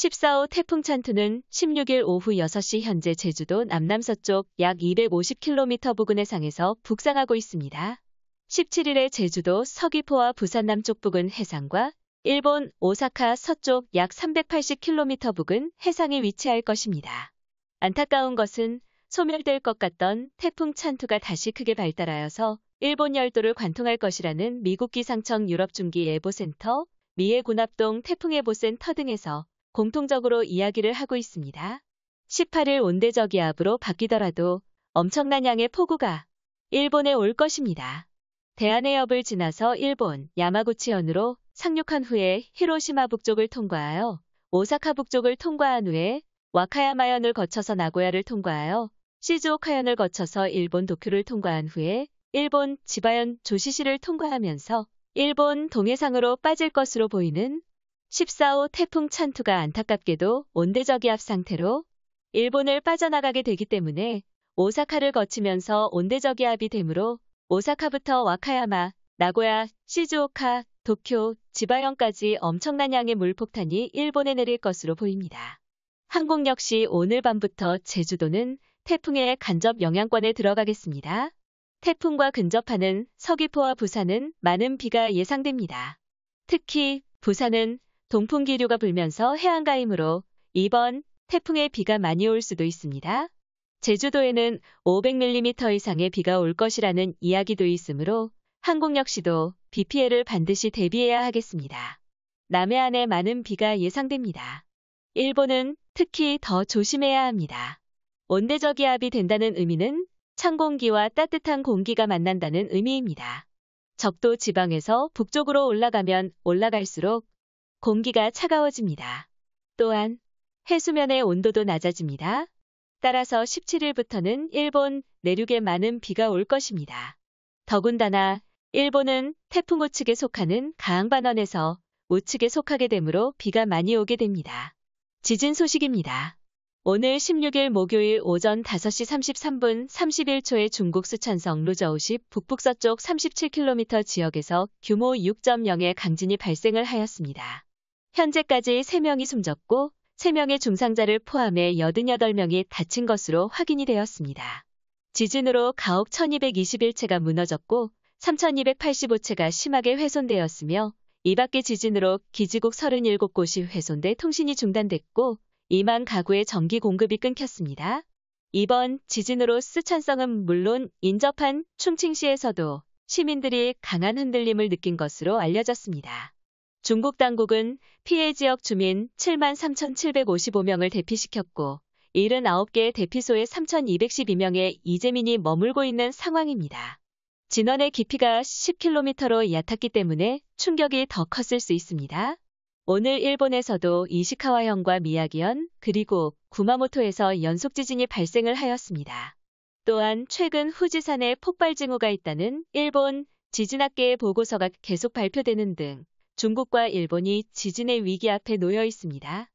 14호 태풍 찬투는 16일 오후 6시 현재 제주도 남남서쪽 약 250km 부근의 상에서 북상하고 있습니다. 17일에 제주도 서귀포와 부산 남쪽 부근 해상과 일본 오사카 서쪽 약 380km 부근 해상에 위치할 것입니다. 안타까운 것은 소멸될 것 같던 태풍 찬투가 다시 크게 발달하여서 일본 열도를 관통할 것이라는 미국 기상청 유럽중기예보센터, 미해군합동 태풍예보센터 등에서 공통적으로 이야기를 하고 있습니다. 18일 온대저기압으로 바뀌더라도 엄청난 양의 폭우가 일본에 올 것입니다. 대한해협을 지나서 일본 야마구치현으로 상륙한 후에 히로시마 북쪽을 통과하여 오사카 북쪽을 통과한 후에 와카야마현을 거쳐서 나고야를 통과하여 시즈오카현을 거쳐서 일본 도쿄를 통과한 후에 일본 지바현 조시시를 통과하면서 일본 동해상으로 빠질 것으로 보이는 14호 태풍 찬투가 안타깝게도 온대저기압 상태로 일본을 빠져나가게 되기 때문에 오사카를 거치면서 온대저기압이 되므로 오사카부터 와카야마, 나고야, 시즈오카, 도쿄, 지바현까지 엄청난 양의 물폭탄이 일본에 내릴 것으로 보입니다. 한국 역시 오늘 밤부터 제주도는 태풍의 간접 영향권에 들어가겠습니다. 태풍과 근접하는 서귀포와 부산은 많은 비가 예상됩니다. 특히 부산은 동풍기류가 불면서 해안가이므로 이번 태풍의 비가 많이 올 수도 있습니다. 제주도에는 500mm 이상의 비가 올 것이라는 이야기도 있으므로 항공 역시도 비 피해를 반드시 대비해야 하겠습니다. 남해안에 많은 비가 예상됩니다. 일본은 특히 더 조심해야 합니다. 온대저기압이 된다는 의미는 찬 공기와 따뜻한 공기가 만난다는 의미입니다. 적도 지방에서 북쪽으로 올라가면 올라갈수록 공기가 차가워집니다. 또한 해수면의 온도도 낮아집니다. 따라서 17일부터는 일본 내륙에 많은 비가 올 것입니다. 더군다나 일본은 태풍 우측에 속하는 가항반원에서 우측에 속하게 되므로 비가 많이 오게 됩니다. 지진 소식입니다. 오늘 16일 목요일 오전 5시 33분 31초에 중국 수천성 루저우시 북북서쪽 37km 지역에서 규모 6.0의 강진이 발생을 하였습니다. 현재까지 3명이 숨졌고 3명의 중상자를 포함해 88명이 다친 것으로 확인이 되었습니다. 지진으로 가옥 1221채가 무너졌고 3285채가 심하게 훼손되었으며 이 밖의 지진으로 기지국 37곳이 훼손돼 통신이 중단됐고 2만 가구의 전기 공급이 끊겼습니다. 이번 지진으로 쓰촨성은 물론 인접한 충칭시에서도 시민들이 강한 흔들림을 느낀 것으로 알려졌습니다. 중국 당국은 피해 지역 주민 7만 3,755명을 대피시켰고 79개의 대피소에 3,212명의 이재민이 머물고 있는 상황입니다. 진원의 깊이가 10km로 얕았기 때문에 충격이 더 컸을 수 있습니다. 오늘 일본에서도 이시카와현과 미야기현 그리고 구마모토에서 연속 지진이 발생을 하였습니다. 또한 최근 후지산에 폭발 징후가 있다는 일본 지진학계의 보고서가 계속 발표되는 등 중국과 일본이 지진의 위기 앞에 놓여 있습니다.